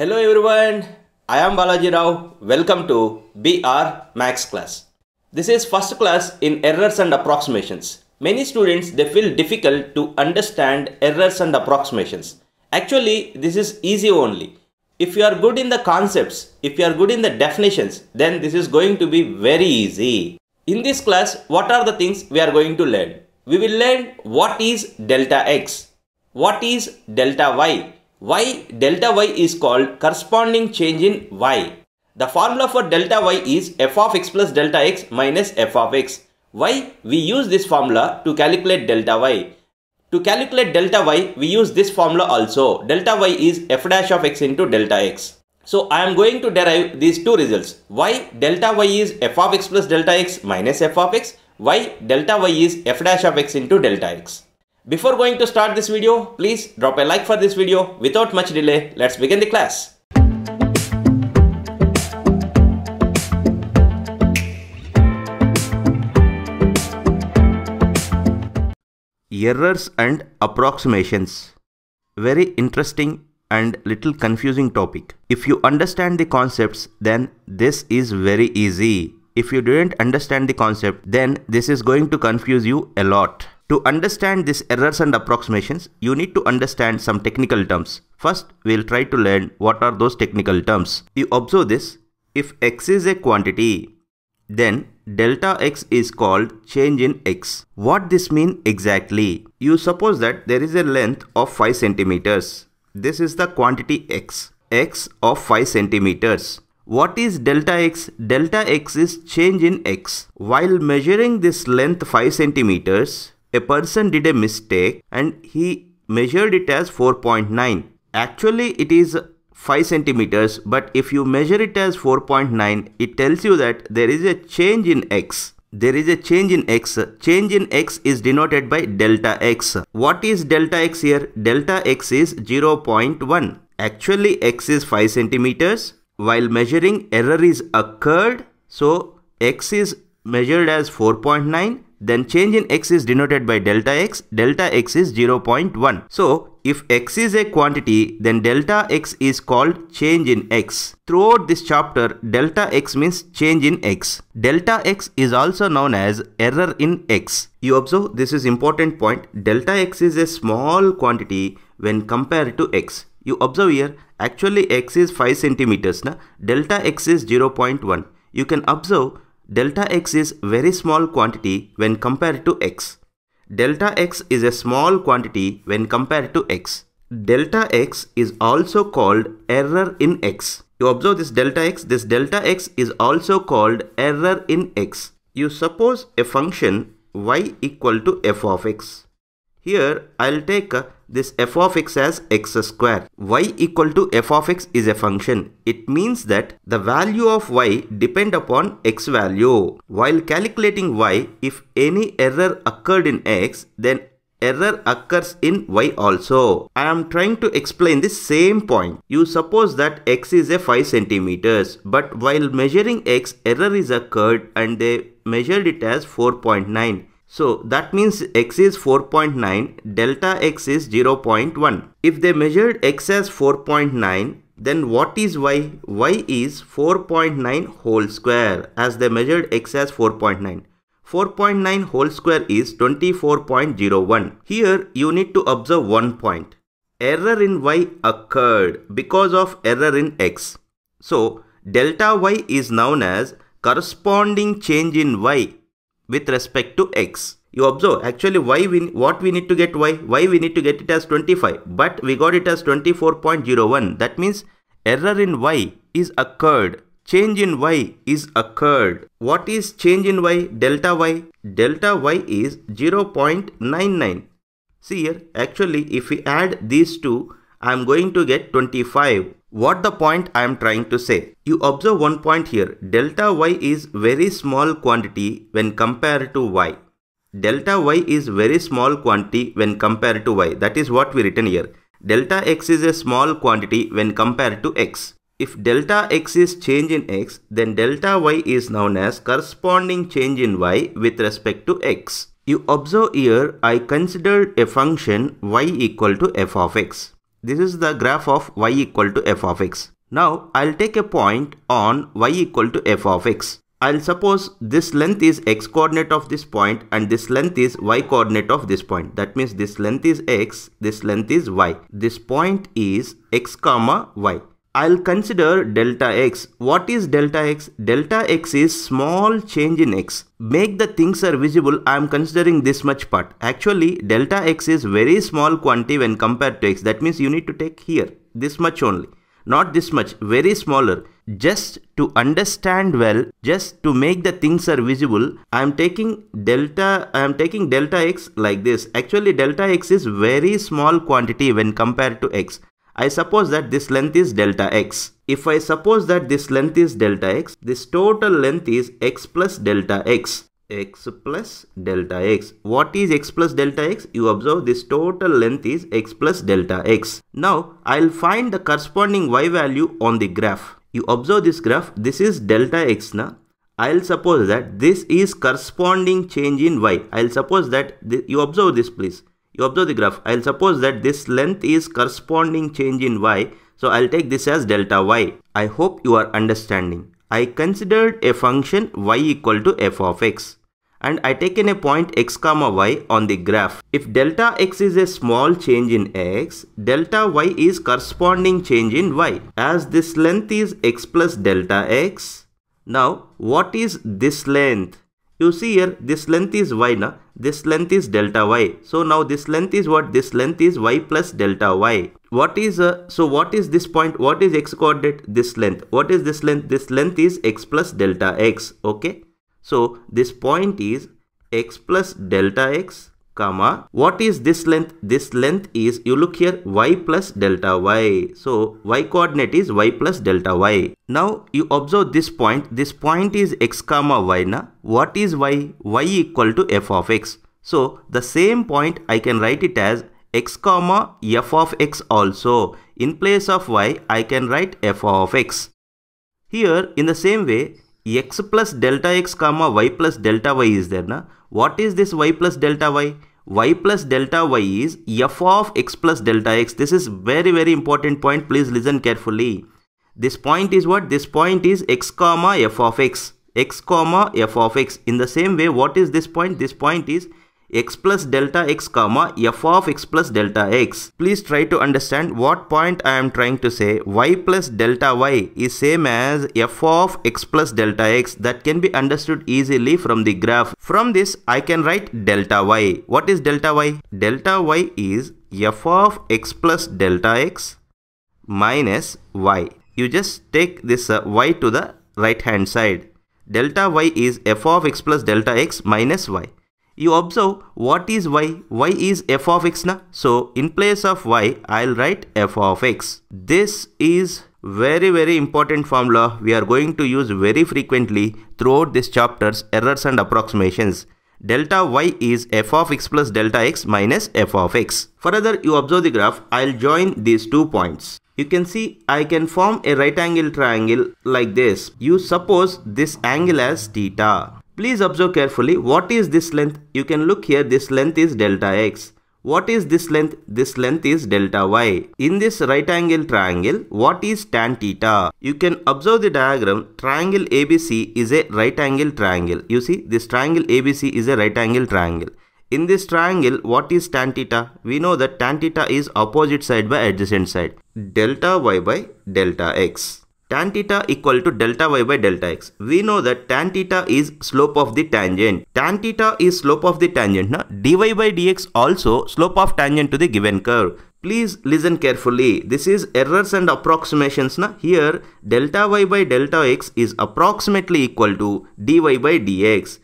Hello everyone, I am Balaji Rao. Welcome to BR Max class. This is first class in errors and approximations. Many students they feel difficult to understand errors and approximations. Actually, this is easy only. If you are good in the concepts, if you are good in the definitions, then this is going to be very easy. In this class, what are the things we are going to learn? We will learn what is delta x, what is delta y, y delta y is called corresponding change in y. The formula for delta y is f of x plus delta x minus f of x. Why we use this formula to calculate delta y? To calculate delta y, we use this formula also. Delta y is f dash of x into delta x. So I am going to derive these two results. y delta y is f of x plus delta x minus f of x. y delta y is f dash of x into delta x. Before going to start this video, please drop a like for this video. Without much delay, let's begin the class. Errors and approximations. Very interesting and little confusing topic. If you understand the concepts, then this is very easy. If you didn't understand the concept, then this is going to confuse you a lot. To understand these errors and approximations, you need to understand some technical terms. First, we'll try to learn what are those technical terms. You observe this, if x is a quantity, then delta x is called change in x. What this mean exactly? You suppose that there is a length of 5 centimeters. This is the quantity x, x of 5 centimeters. What is delta x? Delta x is change in x. While measuring this length 5 centimeters, a person did a mistake and he measured it as 4.9. Actually, it is 5 centimeters, but if you measure it as 4.9, it tells you that there is a change in x. There is a change in x. Change in x is denoted by delta x. What is delta x here? Delta x is 0.1. Actually, x is 5 centimeters. While measuring, error is occurred. So, x is measured as 4.9 then change in x is denoted by delta x, delta x is 0.1. So if x is a quantity, then delta x is called change in x. Throughout this chapter, delta x means change in x. Delta x is also known as error in x. You observe this is important point. Delta x is a small quantity when compared to x. You observe here, actually x is 5 centimeters. Na? Delta x is 0.1. You can observe delta x is very small quantity when compared to x. Delta x is a small quantity when compared to x. Delta x is also called error in x. You observe this delta x, this delta x is also called error in x. You suppose a function y equal to f of x. Here I'll take this f of x as x square. y equal to f of x is a function. It means that the value of y depend upon x value. While calculating y, if any error occurred in x, then error occurs in y also. I am trying to explain the same point. You suppose that x is a 5 centimeters, but while measuring x, error is occurred and they measured it as 4.9. So that means x is 4.9, delta x is 0.1. If they measured x as 4.9, then what is y? y is 4.9 whole square as they measured x as 4.9. 4.9 whole square is 24.01. Here you need to observe one point. Error in y occurred because of error in x. So delta y is known as corresponding change in y with respect to x. You observe actually why we what we need to get y, why we need to get it as 25 but we got it as 24.01 that means error in y is occurred change in y is occurred. What is change in y? Delta y. Delta y is 0.99. See here, actually if we add these two, I am going to get 25. What the point I am trying to say? You observe one point here. Delta y is very small quantity when compared to y. Delta y is very small quantity when compared to y. That is what we written here. Delta x is a small quantity when compared to x. If delta x is change in x, then delta y is known as corresponding change in y with respect to x. You observe here I considered a function y equal to f of x. This is the graph of y equal to f of x. Now I'll take a point on y equal to f of x. I'll suppose this length is x coordinate of this point and this length is y coordinate of this point. That means this length is x, this length is y. This point is x comma y. I'll consider delta x. What is delta x? Delta x is small change in x. Make the things are visible, I am considering this much part. Actually, delta x is very small quantity when compared to x. That means you need to take here, this much only. Not this much, very smaller. Just to understand well, just to make the things are visible, I am taking delta, I am taking delta x like this. Actually, delta x is very small quantity when compared to x. I suppose that this length is delta x. If I suppose that this length is delta x, this total length is x plus delta x. x plus delta x. What is x plus delta x? You observe this total length is x plus delta x. Now, I'll find the corresponding y value on the graph. You observe this graph, this is delta x na. I'll suppose that this is corresponding change in y. I'll suppose that you observe this please you observe the graph i'll suppose that this length is corresponding change in y so i'll take this as delta y i hope you are understanding i considered a function y equal to f of x and I taken a point x comma y on the graph. If delta x is a small change in x, delta y is corresponding change in y. As this length is x plus delta x, now what is this length? You see here, this length is y, na? this length is delta y. So now this length is what? This length is y plus delta y. What is, uh, so what is this point? What is x coordinate? This length. What is this length? This length is x plus delta x, okay? So this point is x plus delta x comma what is this length this length is you look here y plus delta y so y coordinate is y plus delta y now you observe this point this point is x comma y na what is y y equal to f of x so the same point i can write it as x comma f of x also in place of y i can write f of x here in the same way x plus delta x comma y plus delta y is there. Na? What is this y plus delta y? y plus delta y is f of x plus delta x. This is very very important point. Please listen carefully. This point is what? This point is x comma f of x. x comma f of x. In the same way what is this point? This point is x plus delta x comma f of x plus delta x. Please try to understand what point I am trying to say. y plus delta y is same as f of x plus delta x that can be understood easily from the graph. From this I can write delta y. What is delta y? Delta y is f of x plus delta x minus y. You just take this uh, y to the right hand side. Delta y is f of x plus delta x minus y you observe what is y? y is f of x na? So in place of y, I'll write f of x. This is very very important formula we are going to use very frequently throughout this chapter's errors and approximations. Delta y is f of x plus delta x minus f of x. Further you observe the graph, I'll join these two points. You can see I can form a right angle triangle like this. You suppose this angle as theta. Please observe carefully what is this length. You can look here this length is delta x. What is this length? This length is delta y. In this right angle triangle, what is tan theta? You can observe the diagram. Triangle ABC is a right angle triangle. You see this triangle ABC is a right angle triangle. In this triangle, what is tan theta? We know that tan theta is opposite side by adjacent side. Delta y by delta x tan theta equal to delta y by delta x. We know that tan theta is slope of the tangent. Tan theta is slope of the tangent. Na? dy by dx also slope of tangent to the given curve. Please listen carefully. This is errors and approximations. Na? Here delta y by delta x is approximately equal to dy by dx.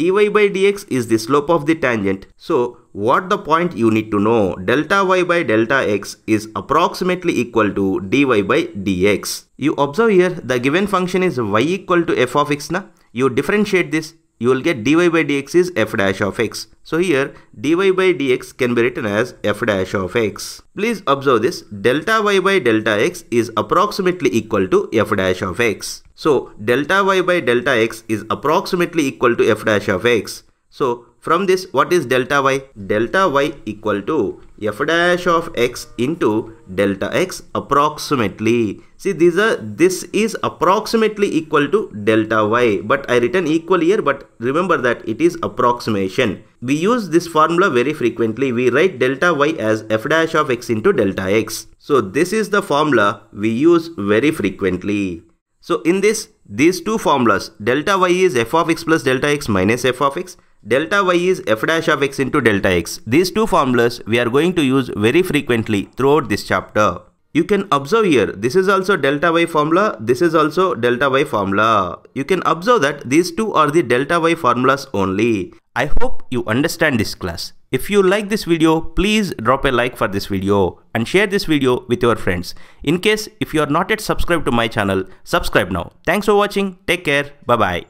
dy by dx is the slope of the tangent. So what the point you need to know delta y by delta x is approximately equal to dy by dx. You observe here the given function is y equal to f of x na. You differentiate this you will get dy by dx is f dash of x. So here dy by dx can be written as f dash of x. Please observe this delta y by delta x is approximately equal to f dash of x. So delta y by delta x is approximately equal to f dash of x. So from this, what is delta y? Delta y equal to f dash of x into delta x approximately. See, these are, this is approximately equal to delta y. But I written equal here, but remember that it is approximation. We use this formula very frequently. We write delta y as f dash of x into delta x. So this is the formula we use very frequently. So in this, these two formulas, delta y is f of x plus delta x minus f of x Delta y is f dash of x into delta x. These two formulas we are going to use very frequently throughout this chapter. You can observe here, this is also delta y formula, this is also delta y formula. You can observe that these two are the delta y formulas only. I hope you understand this class. If you like this video, please drop a like for this video and share this video with your friends. In case if you are not yet subscribed to my channel, subscribe now. Thanks for watching. Take care. Bye-bye.